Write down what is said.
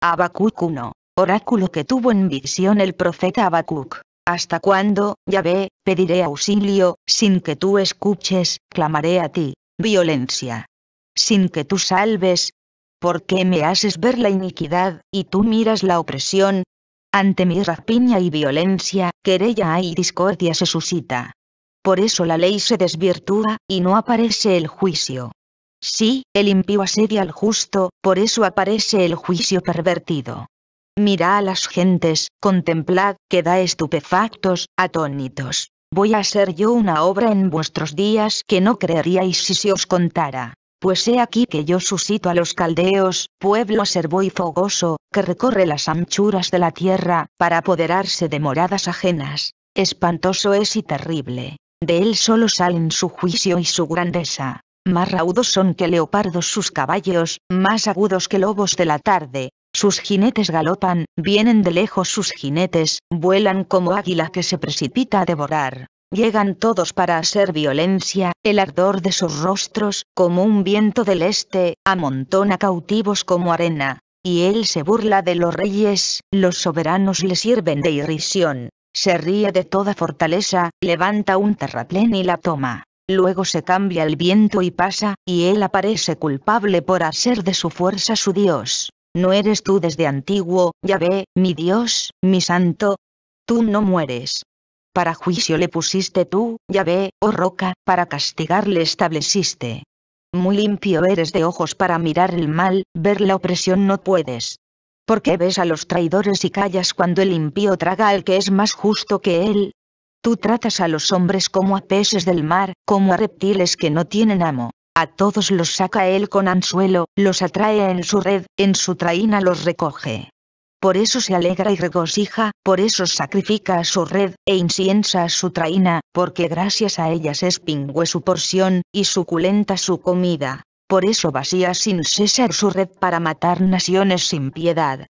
Habacuc 1. Oráculo que tuvo en visión el profeta Abacuc. ¿Hasta cuándo, ve, pediré auxilio, sin que tú escuches, clamaré a ti, violencia? Sin que tú salves. porque me haces ver la iniquidad, y tú miras la opresión? Ante mi rapiña y violencia, querella y discordia se suscita. Por eso la ley se desvirtúa, y no aparece el juicio. Sí, el impío asedia al justo, por eso aparece el juicio pervertido. Mirá a las gentes, contemplad, queda estupefactos, atónitos. Voy a hacer yo una obra en vuestros días que no creeríais si se os contara. Pues he aquí que yo suscito a los caldeos, pueblo acervo y fogoso, que recorre las anchuras de la tierra, para apoderarse de moradas ajenas. Espantoso es y terrible. De él solo salen su juicio y su grandeza más raudos son que leopardos sus caballos, más agudos que lobos de la tarde, sus jinetes galopan, vienen de lejos sus jinetes, vuelan como águila que se precipita a devorar. Llegan todos para hacer violencia, el ardor de sus rostros, como un viento del este, amontona cautivos como arena. Y él se burla de los reyes, los soberanos le sirven de irrisión. Se ríe de toda fortaleza, levanta un terraplén y la toma. Luego se cambia el viento y pasa, y él aparece culpable por hacer de su fuerza su Dios. ¿No eres tú desde antiguo, Yahvé, mi Dios, mi santo? Tú no mueres. Para juicio le pusiste tú, Yahvé, oh roca, para castigar le estableciste. Muy limpio eres de ojos para mirar el mal, ver la opresión no puedes. ¿Por qué ves a los traidores y callas cuando el impío traga al que es más justo que él? Tú tratas a los hombres como a peces del mar, como a reptiles que no tienen amo. A todos los saca él con anzuelo, los atrae en su red, en su traína los recoge. Por eso se alegra y regocija, por eso sacrifica a su red, e inciensa a su traína, porque gracias a ellas es pingüe su porción, y suculenta su comida. Por eso vacía sin cesar su red para matar naciones sin piedad.